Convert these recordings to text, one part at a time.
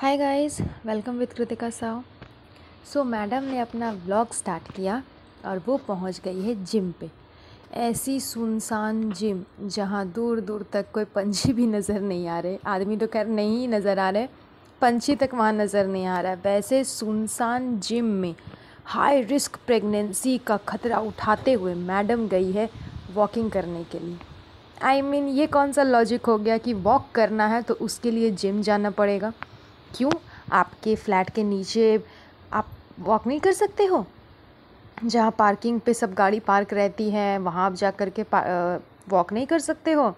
hi guys welcome with Kritika Sahu so madam ने अपना vlog start किया और वो पहुंच गई है जिम पे ऐसी सुनसान जिम जहां दूर दूर तक कोई पंछी भी नज़र नहीं आ रहे आदमी तो खैर नहीं नज़र आ रहे पंछी तक वहाँ नज़र नहीं आ रहा है वैसे सुनसान जिम में हाई रिस्क प्रेगनेंसी का खतरा उठाते हुए मैडम गई है वॉकिंग करने के लिए आई I मीन mean, ये कौन सा लॉजिक हो गया कि वॉक करना है तो उसके लिए जिम जाना पड़ेगा क्यों आपके फ्लैट के नीचे आप वॉक नहीं कर सकते हो जहाँ पार्किंग पे सब गाड़ी पार्क रहती है वहाँ आप जा कर के वॉक नहीं कर सकते हो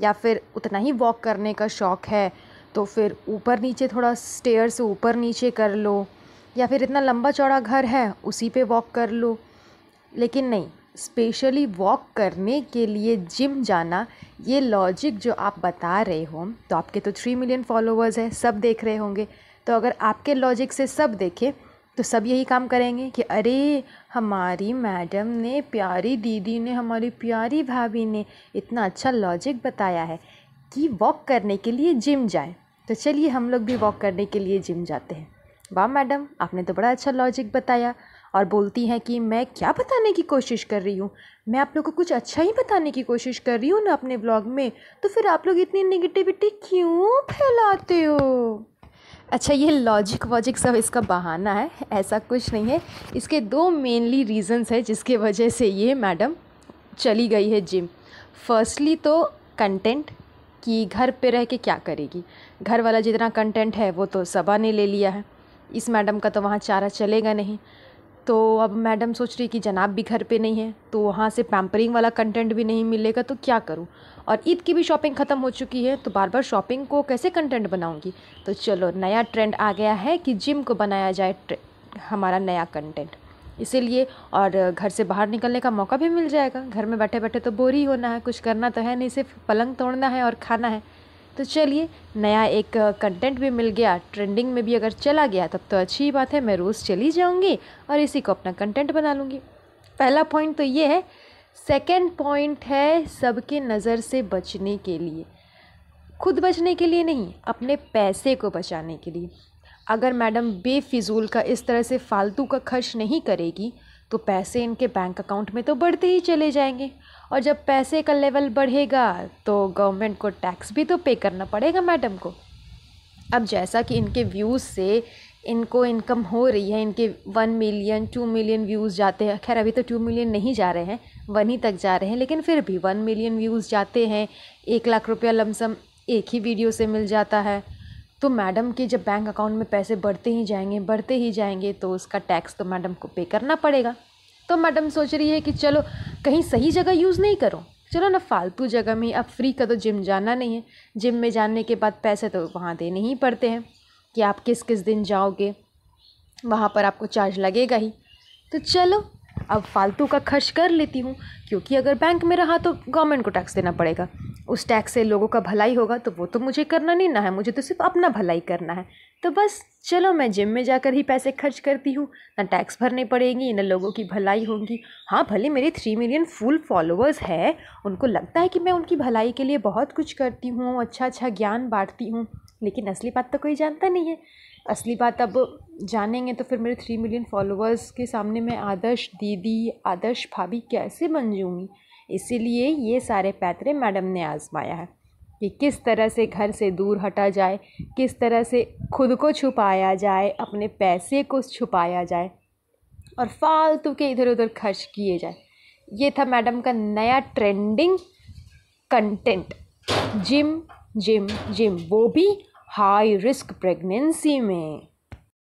या फिर उतना ही वॉक करने का शौक़ है तो फिर ऊपर नीचे थोड़ा स्टेयर से ऊपर नीचे कर लो या फिर इतना लंबा चौड़ा घर है उसी पे वॉक कर लो लेकिन नहीं स्पेशली वॉक करने के लिए जिम जाना ये लॉजिक जो आप बता रहे हो तो आपके तो थ्री मिलियन फॉलोअर्स हैं सब देख रहे होंगे तो अगर आपके लॉजिक से सब देखें तो सब यही काम करेंगे कि अरे हमारी मैडम ने प्यारी दीदी ने हमारी प्यारी भाभी ने इतना अच्छा लॉजिक बताया है कि वॉक करने के लिए जिम जाएं तो चलिए हम लोग भी वॉक करने के लिए जिम जाते हैं वाह मैडम आपने तो बड़ा अच्छा लॉजिक बताया और बोलती हैं कि मैं क्या बताने की कोशिश कर रही हूँ मैं आप लोग को कुछ अच्छा ही बताने की कोशिश कर रही हूँ ना अपने ब्लॉग में तो फिर आप लोग इतनी निगेटिविटी क्यों फैलाते हो अच्छा ये लॉजिक वॉजिक सब इसका बहाना है ऐसा कुछ नहीं है इसके दो मेनली रीज़न्स है जिसके वजह से ये मैडम चली गई है जिम फर्स्टली तो कंटेंट कि घर पे रह के क्या करेगी घर वाला जितना कंटेंट है वो तो सबा ने ले लिया है इस मैडम का तो वहाँ चारा चलेगा नहीं तो अब मैडम सोच रही कि जनाब भी घर पे नहीं है तो वहाँ से पैम्परिंग वाला कंटेंट भी नहीं मिलेगा तो क्या करूँ और ईद की भी शॉपिंग ख़त्म हो चुकी है तो बार बार शॉपिंग को कैसे कंटेंट बनाऊँगी तो चलो नया ट्रेंड आ गया है कि जिम को बनाया जाए हमारा नया कंटेंट इसीलिए और घर से बाहर निकलने का मौका भी मिल जाएगा घर में बैठे बैठे तो बोर ही होना है कुछ करना तो है नहीं सिर्फ पलंग तोड़ना है और खाना है तो चलिए नया एक कंटेंट भी मिल गया ट्रेंडिंग में भी अगर चला गया तब तो अच्छी ही बात है मैं रोज़ चली जाऊँगी और इसी को अपना कंटेंट बना लूँगी पहला पॉइंट तो ये है सेकेंड पॉइंट है सबके नज़र से बचने के लिए खुद बचने के लिए नहीं अपने पैसे को बचाने के लिए अगर मैडम बेफिजूल का इस तरह से फालतू का खर्च नहीं करेगी तो पैसे इनके बैंक अकाउंट में तो बढ़ते ही चले जाएंगे और जब पैसे का लेवल बढ़ेगा तो गवर्नमेंट को टैक्स भी तो पे करना पड़ेगा मैडम को अब जैसा कि इनके व्यूज़ से इनको इनकम हो रही है इनके one million two million views जाते हैं खैर अभी तो टू मिलियन नहीं जा रहे हैं वन ही तक जा रहे हैं लेकिन फिर भी वन मिलियन व्यूज़ जाते हैं एक लाख रुपया लमसम एक ही वीडियो से मिल जाता है तो मैडम के जब बैंक अकाउंट में पैसे बढ़ते ही जाएंगे बढ़ते ही जाएंगे तो उसका टैक्स तो मैडम को पे करना पड़ेगा तो मैडम सोच रही है कि चलो कहीं सही जगह यूज़ नहीं करो चलो ना फालतू जगह में अब फ्री का तो जिम जाना नहीं है जिम में जाने के बाद पैसे तो वहाँ देने ही पड़ते हैं कि आप किस किस दिन जाओगे वहाँ पर आपको चार्ज लगेगा ही तो चलो अब फालतू का खर्च कर लेती हूँ क्योंकि अगर बैंक में रहा तो गवर्नमेंट को टैक्स देना पड़ेगा उस टैक्स से लोगों का भलाई होगा तो वो तो मुझे करना नहीं ना है मुझे तो सिर्फ अपना भलाई करना है तो बस चलो मैं जिम में जाकर ही पैसे खर्च करती हूँ ना टैक्स भरने पड़ेंगी ना लोगों की भलाई होगी हाँ भले मेरे थ्री मिलियन फुल फॉलोअर्स हैं उनको लगता है कि मैं उनकी भलाई के लिए बहुत कुछ करती हूँ अच्छा अच्छा ज्ञान बांटती हूँ लेकिन असली बात तो कोई जानता नहीं है असली बात अब जानेंगे तो फिर मेरे थ्री मिलियन फॉलोअर्स के सामने मैं आदर्श दीदी आदर्श भाभी कैसे बन जाऊँगी इसीलिए ये सारे पैतरे मैडम ने आजमाया है कि किस तरह से घर से दूर हटा जाए किस तरह से खुद को छुपाया जाए अपने पैसे को छुपाया जाए और फालतू के इधर उधर खर्च किए जाए ये था मैडम का नया trending content gym gym gym वो भी हाई रिस्क प्रेगनेंसी में